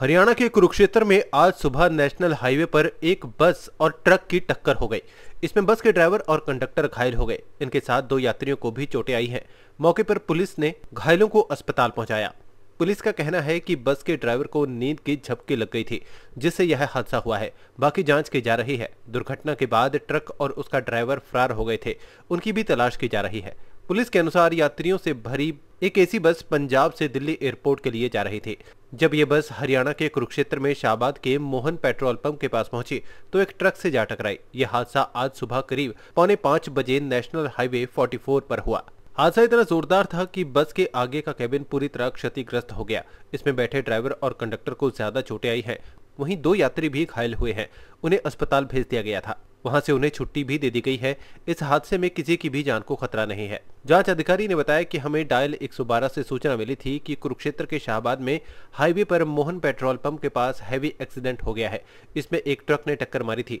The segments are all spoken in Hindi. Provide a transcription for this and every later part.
हरियाणा के कुरुक्षेत्र में आज सुबह नेशनल हाईवे पर एक बस और ट्रक की टक्कर हो गई इसमें बस के ड्राइवर और कंडक्टर घायल हो गए इनके साथ दो यात्रियों को भी चोटें आई हैं मौके पर पुलिस ने घायलों को अस्पताल पहुंचाया पुलिस का कहना है कि बस के ड्राइवर को नींद की झपकी लग गई थी जिससे यह हादसा हुआ है बाकी जांच की जा रही है दुर्घटना के बाद ट्रक और उसका ड्राइवर फरार हो गए थे उनकी भी तलाश की जा रही है पुलिस के अनुसार यात्रियों से भरी एक ऐसी बस पंजाब से दिल्ली एयरपोर्ट के लिए जा रही थी जब ये बस हरियाणा के कुरुक्षेत्र में शाहबाद के मोहन पेट्रोल पंप के पास पहुंची तो एक ट्रक से जा टकराई यह हादसा आज सुबह करीब पौने पाँच बजे नेशनल हाईवे 44 पर हुआ हादसा इतना जोरदार था कि बस के आगे का कैबिन पूरी तरह क्षतिग्रस्त हो गया इसमें बैठे ड्राइवर और कंडक्टर को ज्यादा चोटें आई है वहीं दो यात्री भी घायल हुए हैं उन्हें अस्पताल भेज दिया गया था वहां से उन्हें छुट्टी भी दे दी गई है इस हादसे में किसी की भी जान को खतरा नहीं है जांच अधिकारी ने बताया कि हमें डायल 112 से सूचना मिली थी कि कुरुक्षेत्र के शाहबाद में हाईवे पर मोहन पेट्रोल पंप के पास हैवी एक्सीडेंट हो गया है इसमें एक ट्रक ने टक्कर मारी थी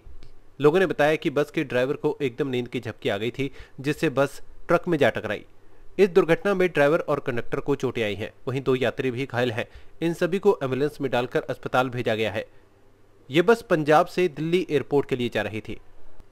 लोगों ने बताया कि बस के ड्राइवर को एकदम नींद की झपकी आ गई थी जिससे बस ट्रक में जा टकराई इस दुर्घटना में ड्राइवर और कंडक्टर को चोटें आई हैं वहीं दो यात्री भी घायल हैं इन सभी को एम्बुलेंस में डालकर अस्पताल भेजा गया है ये बस पंजाब से दिल्ली एयरपोर्ट के लिए जा रही थी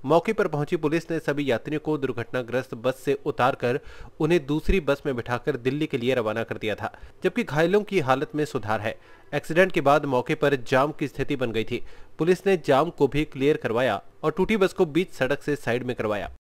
मौके पर पहुंची पुलिस ने सभी यात्रियों को दुर्घटनाग्रस्त बस से उतारकर उन्हें दूसरी बस में बिठाकर दिल्ली के लिए रवाना कर दिया था जबकि घायलों की हालत में सुधार है एक्सीडेंट के बाद मौके पर जाम की स्थिति बन गई थी पुलिस ने जाम को भी क्लियर करवाया और टूटी बस को बीच सड़क से साइड में करवाया